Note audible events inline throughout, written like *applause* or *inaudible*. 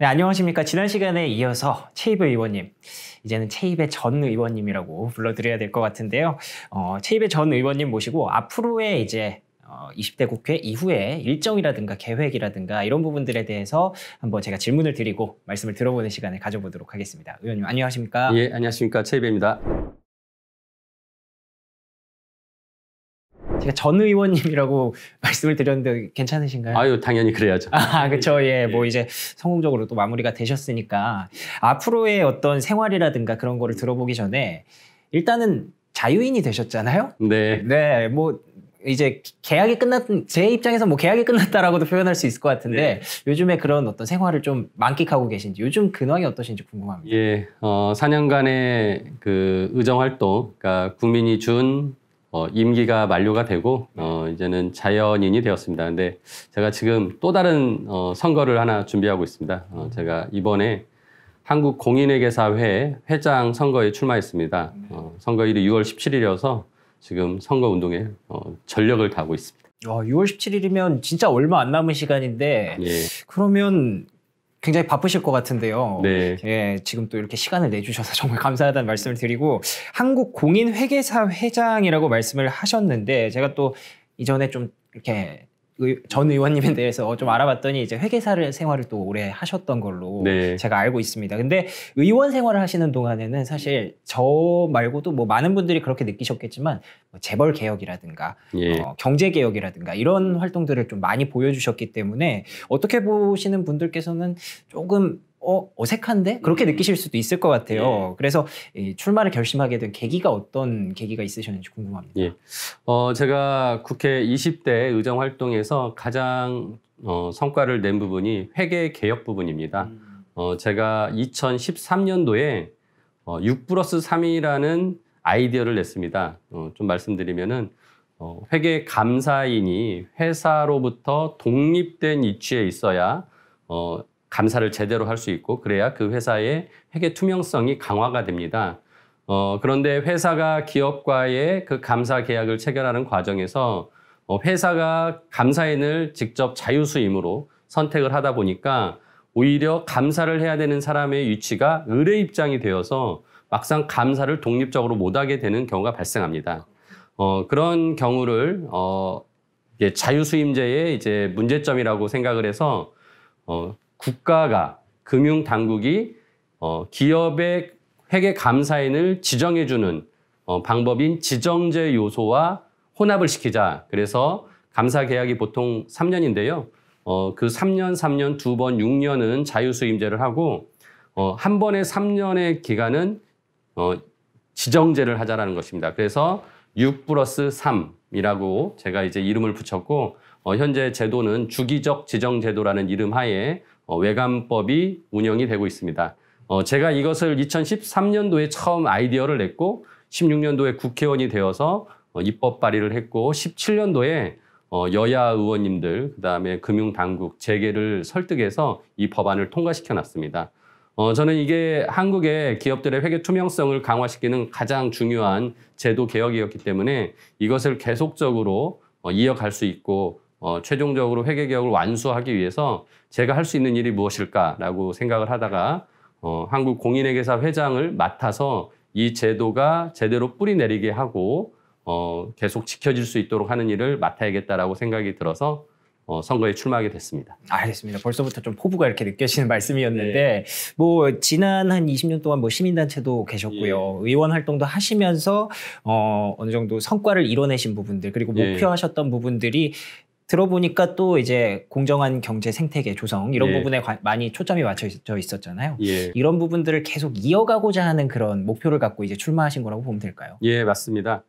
네, 안녕하십니까. 지난 시간에 이어서 체이브 의원님, 이제는 체입의 전 의원님이라고 불러드려야 될 것 같은데요. 어, 체입의 전 의원님 모시고 앞으로의 이제 어, 20대 국회 이후에 일정이라든가 계획이라든가 이런 부분들에 대해서 한번 제가 질문을 드리고 말씀을 들어보는 시간을 가져보도록 하겠습니다. 의원님 안녕하십니까? 예, 안녕하십니까. 체이베입니다. 제가 전 의원님이라고 *laughs* 말씀을 드렸는데 괜찮으신가요? 아유 당연히 그래야죠. 아 *laughs* 그렇죠. 예, 예, 뭐 예. 이제 성공적으로 또 마무리가 되셨으니까 앞으로의 어떤 생활이라든가 그런 거를 들어보기 전에 일단은 자유인이 되셨잖아요. 네. 네, 뭐 이제 계약이 끝났 제 입장에서 뭐 계약이 끝났다라고도 표현할 수 있을 것 같은데 네. 요즘에 그런 어떤 생활을 좀 만끽하고 계신지 요즘 근황이 어떠신지 궁금합니다. 예, 어, 4년간의 그 의정 활동, 그러니까 국민이 준 어, 임기가 만료가 되고 어, 이제는 자연인이 되었습니다. 근데 제가 지금 또 다른 어, 선거를 하나 준비하고 있습니다. 어, 제가 이번에 한국 공인회계사회 회장 선거에 출마했습니다. 어, 선거일이 6월 17일이어서 지금 선거 운동에 어, 전력을 다하고 있습니다. 어, 아, 6월 17일이면 진짜 얼마 안 남은 시간인데 예. 그러면 굉장히 바쁘실 것 같은데요. 네. 예, 지금 또 이렇게 시간을 내주셔서 *laughs* 정말 감사하다는 말씀을 드리고 한국 공인 회계사 회장이라고 말씀을 하셨는데 제가 또 이전에 좀 이렇게 의, 전 의원님에 대해서 좀 알아봤더니 이제 회계사를 생활을 또 오래 하셨던 걸로 네. 제가 알고 있습니다. 근데 의원 생활을 하시는 동안에는 사실 저 말고도 뭐 많은 분들이 그렇게 느끼셨겠지만 뭐 재벌 개혁이라든가 예. 어, 경제 개혁이라든가 이런 활동들을 좀 많이 보여주셨기 때문에 어떻게 보시는 분들께서는 조금 어, 어색한데? 그렇게 음. 느끼실 수도 있을 것 같아요. 예. 그래서 이 출마를 결심하게 된 계기가 어떤 계기가 있으셨는지 궁금합니다. 예. 어, 제가 국회 20대 의정 활동에서 가장 어, 성과를 낸 부분이 회계 개혁 부분입니다. 음. 어, 제가 2013년도에 어, 6 플러스 3이라는 아이디어를 냈습니다. 어, 좀 말씀드리면은 어, 회계 감사인이 회사로부터 독립된 위치에 있어야 어, 감사를 제대로 할 수 있고 그래야 그 회사의 회계 투명성이 강화가 됩니다. 어, 그런데 회사가 기업과의 그 감사 계약을 체결하는 과정에서 어, 회사가 감사인을 직접 자유수임으로 선택을 하다 보니까 오히려 감사를 해야 되는 사람의 위치가 의뢰 입장이 되어서 막상 감사를 독립적으로 못하게 되는 경우가 발생합니다. 어, 그런 경우를 어, 자유수임제의 이제 문제점이라고 생각을 해서 어, 국가가 금융 당국이 어, 기업의 회계 감사인을 지정해주는 어, 방법인 지정제 요소와 혼합을 시키자. 그래서 감사 계약이 보통 3년인데요. 어, 그 3년, 3년, 2 번, 6년은 자유수임제를 하고 어, 한 번에 3년의 기간은 어, 지정제를 하자라는 것입니다. 그래서 6 플러스 3이라고 제가 이제 이름을 붙였고 어, 현재 제도는 주기적 지정제도라는 이름 하에 어, 외관법이 운영이 되고 있습니다. 어, 제가 이것을 2013년도에 처음 아이디어를 냈고 16년도에 국회의원이 되어서 어, 입법 발의를 했고 17년도에 여야 의원님들 그다음에 금융당국 재계를 설득해서 이 법안을 통과시켜 놨습니다. 저는 이게 한국의 기업들의 회계 투명성을 강화시키는 가장 중요한 제도 개혁이었기 때문에 이것을 계속적으로 이어갈 수 있고 어, 최종적으로 회계 개혁을 완수하기 위해서 제가 할 수 있는 일이 무엇일까라고 생각을 하다가 어, 한국 공인회계사 회장을 맡아서 이 제도가 제대로 뿌리 내리게 하고 어, 계속 지켜질 수 있도록 하는 일을 맡아야겠다라고 생각이 들어서 어, 선거에 출마하게 됐습니다. 알겠습니다. 벌써부터 좀 포부가 이렇게 느껴지는 *laughs* 말씀이었는데 네. 뭐 지난 한 20년 동안 뭐 시민단체도 계셨고요, 예. 의원 활동도 하시면서 어, 어느 정도 성과를 이뤄내신 부분들 그리고 예. 목표하셨던 예. 부분들이 들어보니까 또 이제 공정한 경제 생태계 조성 이런 예. 부분에 과, 많이 초점이 맞춰져 있었잖아요. 예. 이런 부분들을 계속 이어가고자 하는 그런 목표를 갖고 이제 출마하신 거라고 보면 될까요? 예, 맞습니다.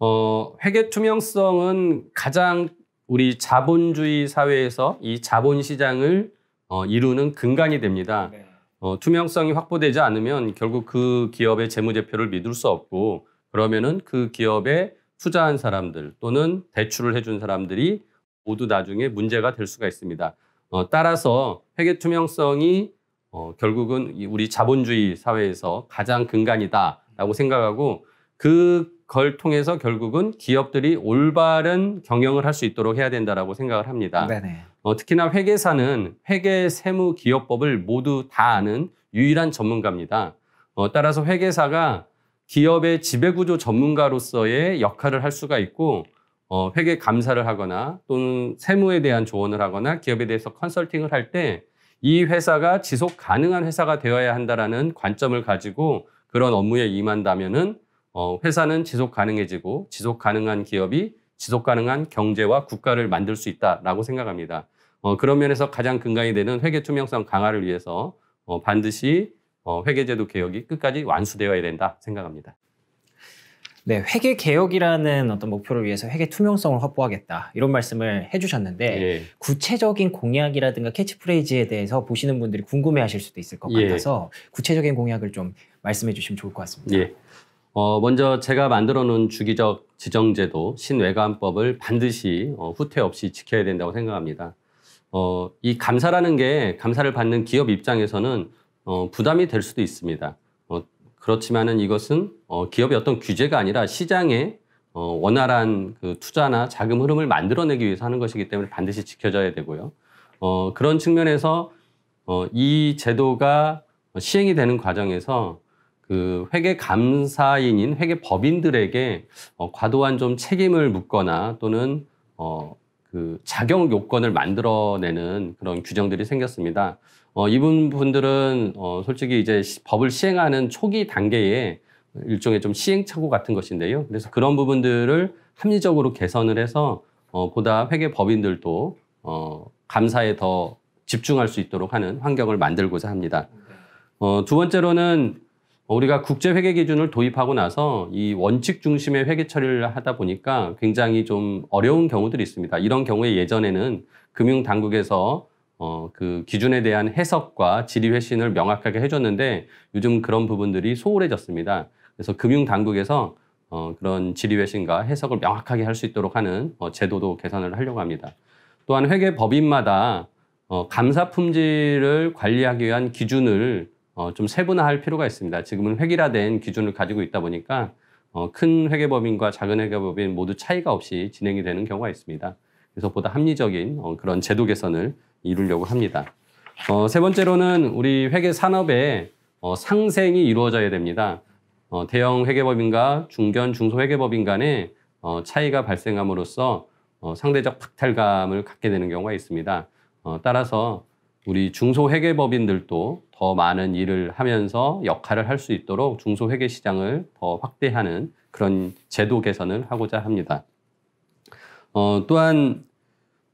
어, 회계 투명성은 가장 우리 자본주의 사회에서 이 자본 시장을 어, 이루는 근간이 됩니다. 네. 어, 투명성이 확보되지 않으면 결국 그 기업의 재무제표를 믿을 수 없고 그러면은 그 기업에 투자한 사람들 또는 대출을 해준 사람들이 모두 나중에 문제가 될 수가 있습니다. 어, 따라서 회계 투명성이 어, 결국은 우리 자본주의 사회에서 가장 근간이다라고 생각하고 그걸 통해서 결국은 기업들이 올바른 경영을 할 수 있도록 해야 된다라고 생각을 합니다. 어, 특히나 회계사는 회계 세무 기업법을 모두 다 아는 유일한 전문가입니다. 어, 따라서 회계사가 기업의 지배구조 전문가로서의 역할을 할 수가 있고 어, 회계 감사를 하거나 또는 세무에 대한 조언을 하거나 기업에 대해서 컨설팅을 할 때 이 회사가 지속 가능한 회사가 되어야 한다라는 관점을 가지고 그런 업무에 임한다면은 어, 회사는 지속 가능해지고 지속 가능한 기업이 지속 가능한 경제와 국가를 만들 수 있다라고 생각합니다. 어, 그런 면에서 가장 근간이 되는 회계 투명성 강화를 위해서 어, 반드시 어, 회계제도 개혁이 끝까지 완수되어야 된다 생각합니다. 네, 회계 개혁이라는 어떤 목표를 위해서 회계 투명성을 확보하겠다 이런 말씀을 해주셨는데 예. 구체적인 공약이라든가 캐치프레이즈에 대해서 보시는 분들이 궁금해하실 수도 있을 것 예. 같아서 구체적인 공약을 좀 말씀해주시면 좋을 것 같습니다. 예. 어, 먼저 제가 만들어 놓은 주기적 지정제도 신외관법을 반드시 어, 후퇴 없이 지켜야 된다고 생각합니다. 어, 이 감사라는 게 감사를 받는 기업 입장에서는 어, 부담이 될 수도 있습니다. 그렇지만은 이것은 어, 기업의 어떤 규제가 아니라 시장에 어, 원활한 그 투자나 자금 흐름을 만들어내기 위해서 하는 것이기 때문에 반드시 지켜져야 되고요. 어, 그런 측면에서 어, 이 제도가 시행이 되는 과정에서 그 회계 감사인인 회계 법인들에게 어, 과도한 좀 책임을 묻거나 또는 어, 그 작용 요건을 만들어내는 그런 규정들이 생겼습니다. 어, 이분 분들은 어, 솔직히 이제 시, 법을 시행하는 초기 단계에 일종의 좀 시행착오 같은 것인데요. 그래서 그런 부분들을 합리적으로 개선을 해서 어, 보다 회계 법인들도 어, 감사에 더 집중할 수 있도록 하는 환경을 만들고자 합니다. 어, 두 번째로는 우리가 국제 회계 기준을 도입하고 나서 이 원칙 중심의 회계 처리를 하다 보니까 굉장히 좀 어려운 경우들이 있습니다. 이런 경우에 예전에는 금융 당국에서 어, 그 기준에 대한 해석과 질의 회신을 명확하게 해줬는데 요즘 그런 부분들이 소홀해졌습니다. 그래서 금융 당국에서 어, 그런 질의 회신과 해석을 명확하게 할 수 있도록 하는 어, 제도도 개선을 하려고 합니다. 또한 회계 법인마다 어, 감사 품질을 관리하기 위한 기준을 어, 좀 세분화할 필요가 있습니다. 지금은 획일화된 기준을 가지고 있다 보니까 어, 큰 회계법인과 작은 회계법인 모두 차이가 없이 진행이 되는 경우가 있습니다. 그래서 보다 합리적인 어, 그런 제도 개선을 이루려고 합니다. 어, 세 번째로는 우리 회계 산업의 어, 상생이 이루어져야 됩니다. 어, 대형 회계법인과 중견 중소회계법인 간의 어, 차이가 발생함으로써 어, 상대적 박탈감을 갖게 되는 경우가 있습니다. 어, 따라서 우리 중소회계법인들도 더 많은 일을 하면서 역할을 할 수 있도록 중소회계 시장을 더 확대하는 그런 제도 개선을 하고자 합니다. 어, 또한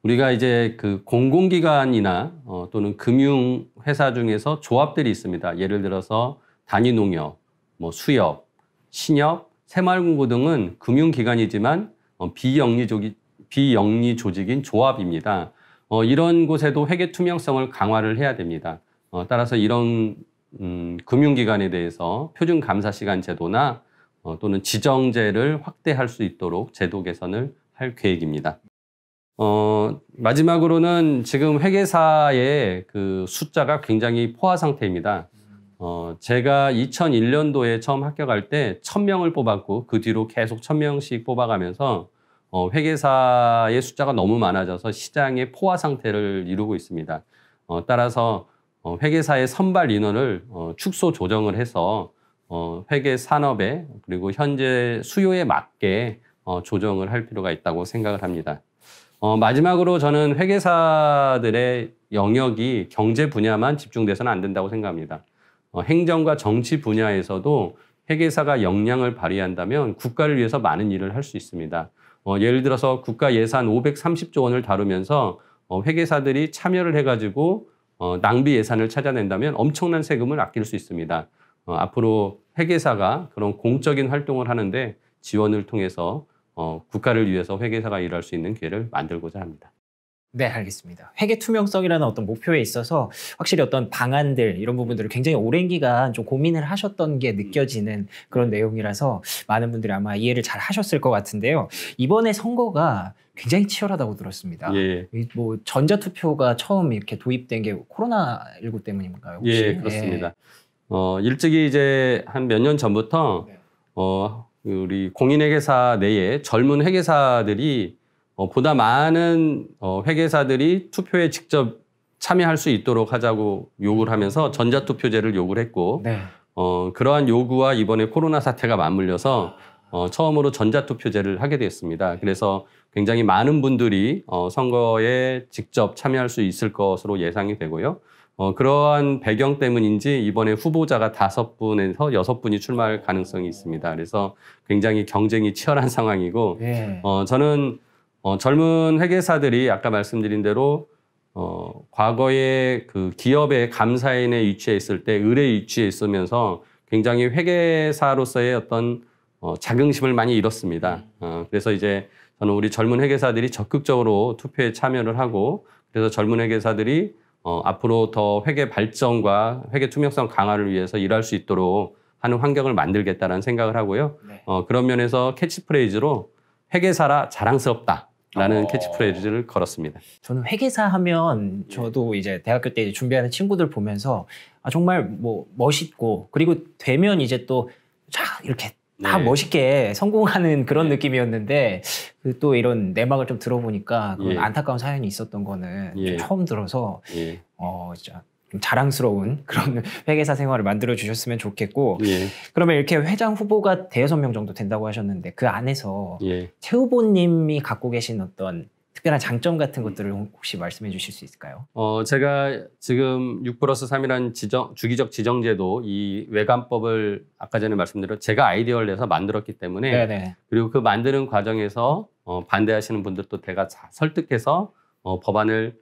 우리가 이제 그 공공기관이나 어, 또는 금융회사 중에서 조합들이 있습니다. 예를 들어서 단위농협, 뭐 수협, 신협, 새마을금고 등은 금융기관이지만 어, 비영리조기, 비영리 조직인 조합입니다. 어, 이런 곳에도 회계 투명성을 강화를 해야 됩니다. 어, 따라서 이런 음, 금융기관에 대해서 표준 감사 시간 제도나 어, 또는 지정제를 확대할 수 있도록 제도 개선을 할 계획입니다. 어, 마지막으로는 지금 회계사의 그 숫자가 굉장히 포화 상태입니다. 어, 제가 2001년도에 처음 합격할 때 1000명을 뽑았고 그 뒤로 계속 1000명씩 뽑아가면서 어, 회계사의 숫자가 너무 많아져서 시장의 포화 상태를 이루고 있습니다. 어, 따라서 어, 회계사의 선발 인원을 어, 축소 조정을 해서 어, 회계 산업에 그리고 현재 수요에 맞게 조정을 할 필요가 있다고 생각을 합니다. 마지막으로 저는 회계사들의 영역이 경제 분야만 집중돼서는 안 된다고 생각합니다. 행정과 정치 분야에서도 회계사가 역량을 발휘한다면 국가를 위해서 많은 일을 할 수 있습니다. 예를 들어서 국가 예산 530조 원을 다루면서 회계사들이 참여를 해가지고 어, 낭비 예산을 찾아낸다면 엄청난 세금을 아낄 수 있습니다. 어, 앞으로 회계사가 그런 공적인 활동을 하는데 지원을 통해서 어, 국가를 위해서 회계사가 일할 수 있는 기회를 만들고자 합니다. 네, 알겠습니다. 회계 투명성이라는 어떤 목표에 있어서 확실히 어떤 방안들 이런 부분들을 굉장히 오랜 기간 좀 고민을 하셨던 게 음. 느껴지는 그런 내용이라서 많은 분들이 아마 이해를 잘 하셨을 것 같은데요. 이번에 선거가 굉장히 치열하다고 들었습니다. 예. 뭐 전자투표가 처음 이렇게 도입된 게 코로나19 때문인가요? 혹시? 예, 예. 그렇습니다. 예. 어, 일찍이 이제 한 몇 년 전부터 네. 어, 우리 공인회계사 내에 젊은 회계사들이 어, 보다 많은 어, 회계사들이 투표에 직접 참여할 수 있도록 하자고 요구를 하면서 전자투표제를 요구를 했고 네. 어, 그러한 요구와 이번에 코로나 사태가 맞물려서 어, 처음으로 전자투표제를 하게 되었습니다. 그래서 굉장히 많은 분들이 어, 선거에 직접 참여할 수 있을 것으로 예상이 되고요. 어, 그러한 배경 때문인지 이번에 후보자가 다섯 분에서 여섯 분이 출마할 가능성이 있습니다. 그래서 굉장히 경쟁이 치열한 상황이고, 예. 어, 저는 어, 젊은 회계사들이 아까 말씀드린 대로 어, 과거에 그 기업의 감사인의 위치에 있을 때 의뢰 위치에 있으면서 굉장히 회계사로서의 어떤 어, 자긍심을 많이 잃었습니다. 어, 그래서 이제 저는 우리 젊은 회계사들이 적극적으로 투표에 참여를 하고 그래서 젊은 회계사들이 어, 앞으로 더 회계 발전과 회계 투명성 강화를 위해서 일할 수 있도록 하는 환경을 만들겠다라는 생각을 하고요. 네. 어, 그런 면에서 캐치프레이즈로 회계사라 자랑스럽다. 라는 어... 캐치프레이즈를 걸었습니다. 저는 회계사 하면 저도 이제 대학교 때 준비하는 친구들 보면서 아 정말 뭐 멋있고 그리고 되면 이제 또쫙 이렇게 다 네. 멋있게 성공하는 그런 네. 느낌이었는데 그 또 이런 내막을 좀 들어보니까 예. 안타까운 사연이 있었던 거는 예. 처음 들어서 예. 어 진짜 좀 자랑스러운 *laughs* 그런 회계사 생활을 만들어 주셨으면 좋겠고 예. 그러면 이렇게 회장 후보가 대여섯 명 정도 된다고 하셨는데 그 안에서 예. 최 후보님이 갖고 계신 어떤 특별한 장점 같은 것들을 혹시 말씀해 주실 수 있을까요? 어, 제가 지금 6 플러스 3이라는 지정, 주기적 지정제도 이 외관법을 아까 전에 말씀드렸 제가 아이디어를 내서 만들었기 때문에 네네. 그리고 그 만드는 과정에서 어, 반대하시는 분들도 제가 잘 설득해서 어, 법안을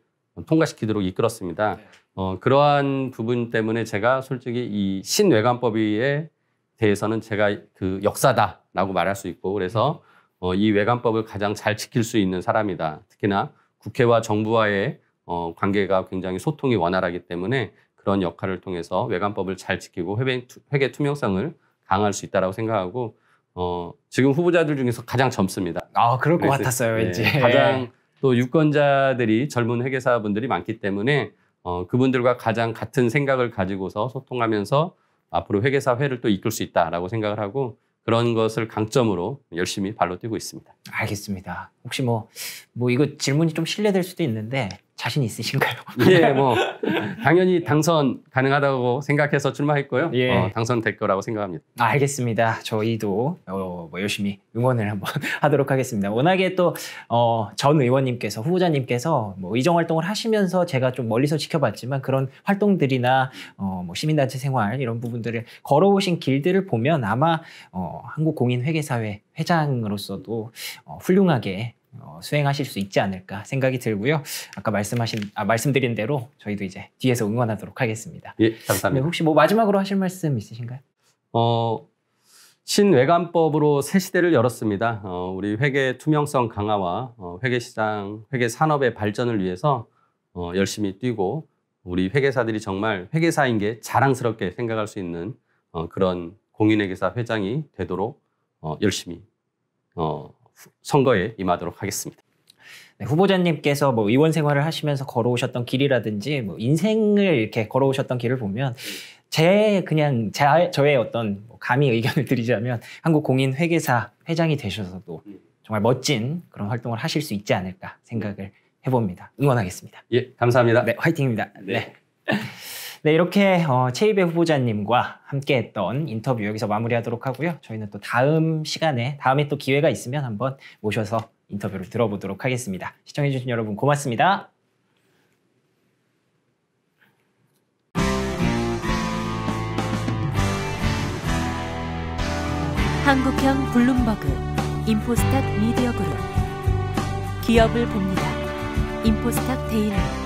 통과시키도록 이끌었습니다. 네. 어, 그러한 부분 때문에 제가 솔직히 이 신외관법에 대해서는 제가 그 역사다라고 말할 수 있고 그래서 음. 어, 이 외관법을 가장 잘 지킬 수 있는 사람이다. 특히나 국회와 정부와의 어, 관계가 굉장히 소통이 원활하기 때문에 그런 역할을 통해서 외관법을 잘 지키고 회계, 회계 투명성을 강화할 수 있다라고 생각하고 어, 지금 후보자들 중에서 가장 젊습니다. 아 그럴 것 그래서, 같았어요 네, 왠지. 네, 가장 또 유권자들이 젊은 회계사분들이 많기 때문에 어, 그분들과 가장 같은 생각을 가지고서 소통하면서 앞으로 회계사회를 또 이끌 수 있다라고 생각을 하고 그런 것을 강점으로 열심히 발로 뛰고 있습니다. 알겠습니다. 혹시 뭐, 뭐 이거 질문이 좀 실례될 수도 있는데 자신 있으신가요? 예, *laughs* 뭐 당연히 당선 가능하다고 생각해서 출마했고요. 예. 어, 당선될 거라고 생각합니다. 알겠습니다. 저희도 어, 뭐 열심히 응원을 한번 *laughs* 하도록 하겠습니다. 워낙에 또전 어, 의원님께서 후보자님께서 뭐 의정 활동을 하시면서 제가 좀 멀리서 지켜봤지만 그런 활동들이나 어, 뭐 시민단체 생활 이런 부분들을 걸어오신 길들을 보면 아마 어, 한국 공인 회계사회 회장으로서도 어, 훌륭하게 어, 수행하실 수 있지 않을까 생각이 들고요. 아까 말씀하신 아, 말씀드린 대로 저희도 이제 뒤에서 응원하도록 하겠습니다. 예, 감사합니다. 네, 혹시 뭐 마지막으로 하실 말씀 있으신가요? 어, 신외관법으로 새 시대를 열었습니다. 어, 우리 회계 투명성 강화와 어, 회계 시장, 회계 산업의 발전을 위해서 어, 열심히 뛰고 우리 회계사들이 정말 회계사인 게 자랑스럽게 생각할 수 있는 어, 그런 공인회계사 회장이 되도록 어, 열심히 어, 선거에 임하도록 하겠습니다. 네, 후보자님께서 뭐 의원 생활을 하시면서 걸어오셨던 길이라든지 뭐 인생을 이렇게 걸어오셨던 길을 보면 제 그냥 제, 저의 어떤 뭐 감히 의견을 드리자면 한국 공인 회계사 회장이 되셔서도 정말 멋진 그런 활동을 하실 수 있지 않을까 생각을 해봅니다. 응원하겠습니다. 예, 감사합니다. 네, 화이팅입니다. 네. 네. 네, 이렇게 어, 체이베 후보자님과 함께했던 인터뷰 여기서 마무리하도록 하고요. 저희는 또 다음 시간에 다음에 또 기회가 있으면 한번 모셔서 인터뷰를 들어보도록 하겠습니다. 시청해주신 여러분 고맙습니다. 한국형 블룸버그 인포스탁 미디어 그룹 기업을 봅니다. 인포스탁 데일리